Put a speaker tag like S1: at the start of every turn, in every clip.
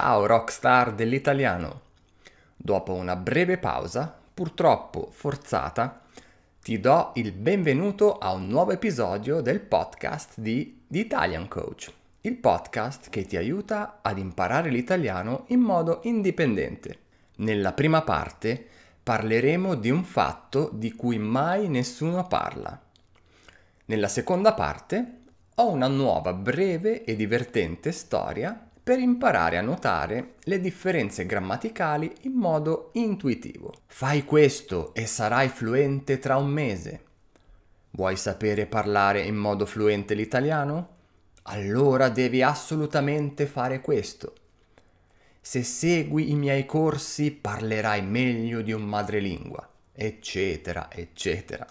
S1: Ciao rockstar dell'italiano! Dopo una breve pausa, purtroppo forzata, ti do il benvenuto a un nuovo episodio del podcast di The Italian Coach, il podcast che ti aiuta ad imparare l'italiano in modo indipendente. Nella prima parte parleremo di un fatto di cui mai nessuno parla. Nella seconda parte ho una nuova breve e divertente storia per imparare a notare le differenze grammaticali in modo intuitivo. Fai questo e sarai fluente tra un mese. Vuoi sapere parlare in modo fluente l'italiano? Allora devi assolutamente fare questo. Se segui i miei corsi parlerai meglio di un madrelingua, eccetera, eccetera.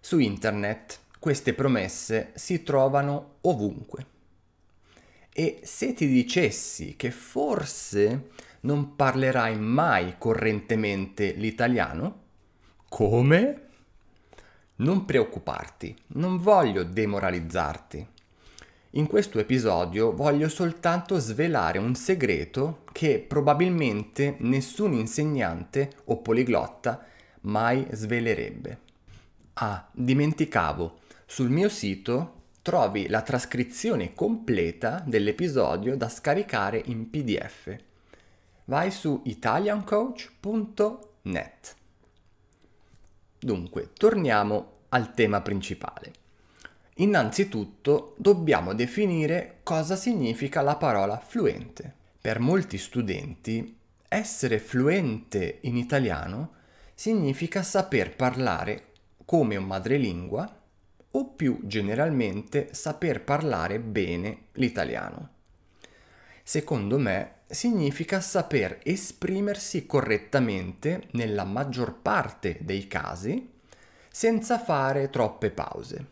S1: Su internet queste promesse si trovano ovunque. E se ti dicessi che forse non parlerai mai correntemente l'italiano? Come? Non preoccuparti, non voglio demoralizzarti. In questo episodio voglio soltanto svelare un segreto che probabilmente nessun insegnante o poliglotta mai svelerebbe. Ah, dimenticavo, sul mio sito trovi la trascrizione completa dell'episodio da scaricare in PDF. Vai su italiancoach.net. Dunque, torniamo al tema principale. Innanzitutto dobbiamo definire cosa significa la parola fluente. Per molti studenti, essere fluente in italiano significa saper parlare come un madrelingua o più generalmente saper parlare bene l'italiano. Secondo me significa saper esprimersi correttamente nella maggior parte dei casi senza fare troppe pause.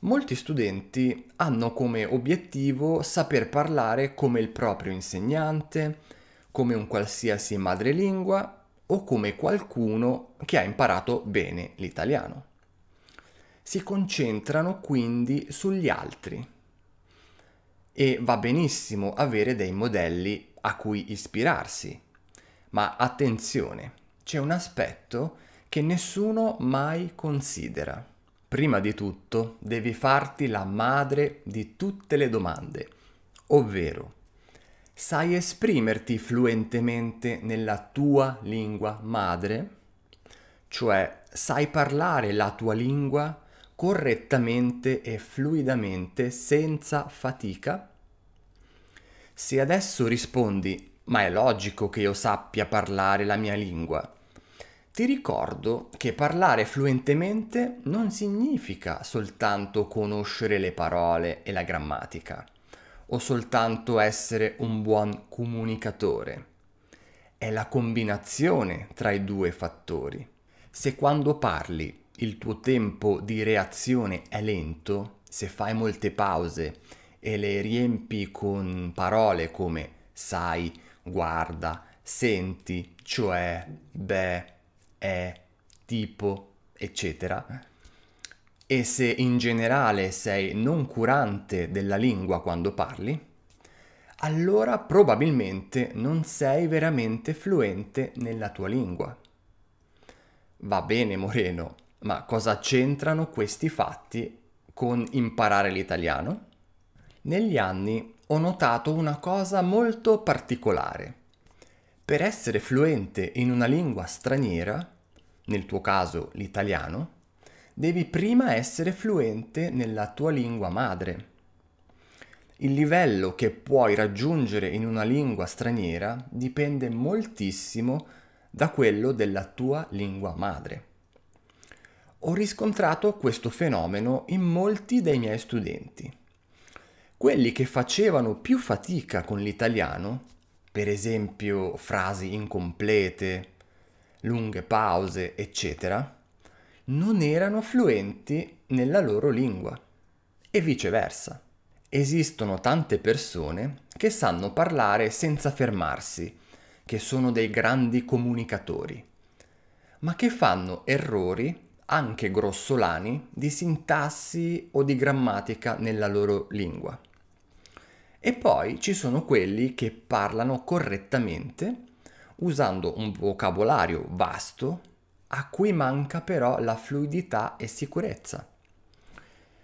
S1: Molti studenti hanno come obiettivo saper parlare come il proprio insegnante, come un qualsiasi madrelingua o come qualcuno che ha imparato bene l'italiano si concentrano quindi sugli altri. E va benissimo avere dei modelli a cui ispirarsi, ma attenzione, c'è un aspetto che nessuno mai considera. Prima di tutto devi farti la madre di tutte le domande, ovvero sai esprimerti fluentemente nella tua lingua madre? Cioè sai parlare la tua lingua? correttamente e fluidamente senza fatica? Se adesso rispondi ma è logico che io sappia parlare la mia lingua, ti ricordo che parlare fluentemente non significa soltanto conoscere le parole e la grammatica, o soltanto essere un buon comunicatore. È la combinazione tra i due fattori. Se quando parli il tuo tempo di reazione è lento, se fai molte pause e le riempi con parole come sai, guarda, senti, cioè, beh, è, tipo, eccetera, e se in generale sei non curante della lingua quando parli, allora probabilmente non sei veramente fluente nella tua lingua. Va bene Moreno, ma cosa c'entrano questi fatti con imparare l'italiano? Negli anni ho notato una cosa molto particolare. Per essere fluente in una lingua straniera, nel tuo caso l'italiano, devi prima essere fluente nella tua lingua madre. Il livello che puoi raggiungere in una lingua straniera dipende moltissimo da quello della tua lingua madre ho riscontrato questo fenomeno in molti dei miei studenti. Quelli che facevano più fatica con l'italiano, per esempio frasi incomplete, lunghe pause, eccetera, non erano fluenti nella loro lingua e viceversa. Esistono tante persone che sanno parlare senza fermarsi, che sono dei grandi comunicatori, ma che fanno errori anche grossolani, di sintassi o di grammatica nella loro lingua. E poi ci sono quelli che parlano correttamente usando un vocabolario vasto a cui manca però la fluidità e sicurezza.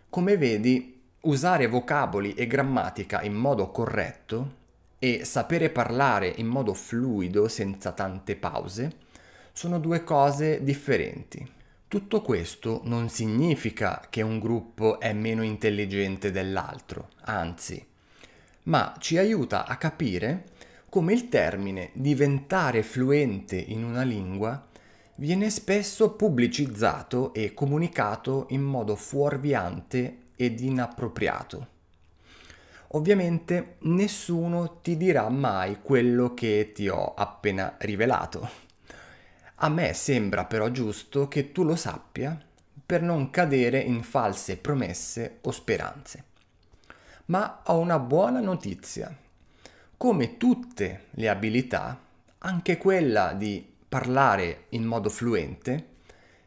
S1: Come vedi, usare vocaboli e grammatica in modo corretto e sapere parlare in modo fluido senza tante pause sono due cose differenti. Tutto questo non significa che un gruppo è meno intelligente dell'altro, anzi, ma ci aiuta a capire come il termine diventare fluente in una lingua viene spesso pubblicizzato e comunicato in modo fuorviante ed inappropriato. Ovviamente nessuno ti dirà mai quello che ti ho appena rivelato a me sembra però giusto che tu lo sappia per non cadere in false promesse o speranze. Ma ho una buona notizia. Come tutte le abilità, anche quella di parlare in modo fluente,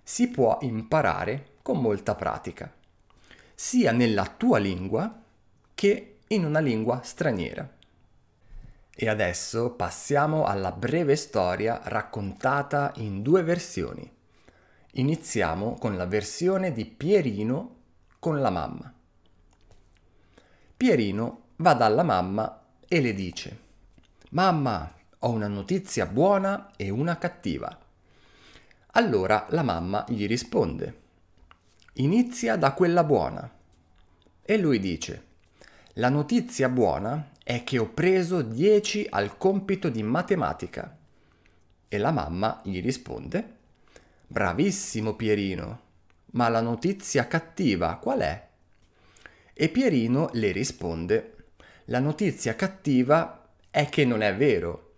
S1: si può imparare con molta pratica, sia nella tua lingua che in una lingua straniera. E adesso passiamo alla breve storia raccontata in due versioni. Iniziamo con la versione di Pierino con la mamma. Pierino va dalla mamma e le dice Mamma, ho una notizia buona e una cattiva. Allora la mamma gli risponde Inizia da quella buona. E lui dice La notizia buona è che ho preso 10 al compito di matematica. E la mamma gli risponde, bravissimo Pierino, ma la notizia cattiva qual è? E Pierino le risponde, la notizia cattiva è che non è vero.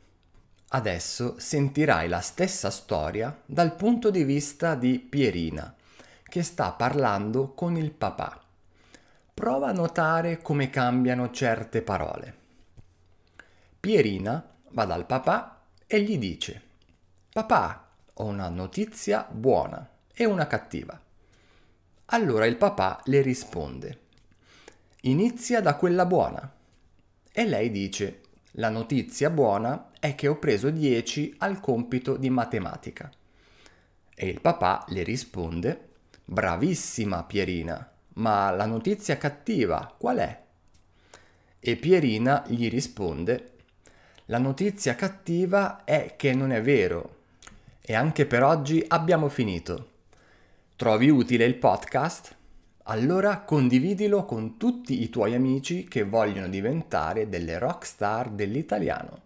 S1: Adesso sentirai la stessa storia dal punto di vista di Pierina, che sta parlando con il papà. Prova a notare come cambiano certe parole. Pierina va dal papà e gli dice Papà, ho una notizia buona e una cattiva. Allora il papà le risponde Inizia da quella buona. E lei dice La notizia buona è che ho preso 10 al compito di matematica. E il papà le risponde Bravissima Pierina, ma la notizia cattiva qual è? E Pierina gli risponde la notizia cattiva è che non è vero. E anche per oggi abbiamo finito. Trovi utile il podcast? Allora condividilo con tutti i tuoi amici che vogliono diventare delle rock star dell'italiano.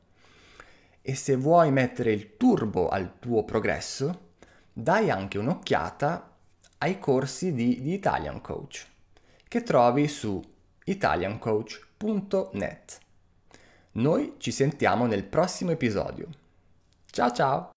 S1: E se vuoi mettere il turbo al tuo progresso, dai anche un'occhiata ai corsi di, The Italian Coach che trovi su italiancoach.net. Noi ci sentiamo nel prossimo episodio. Ciao ciao!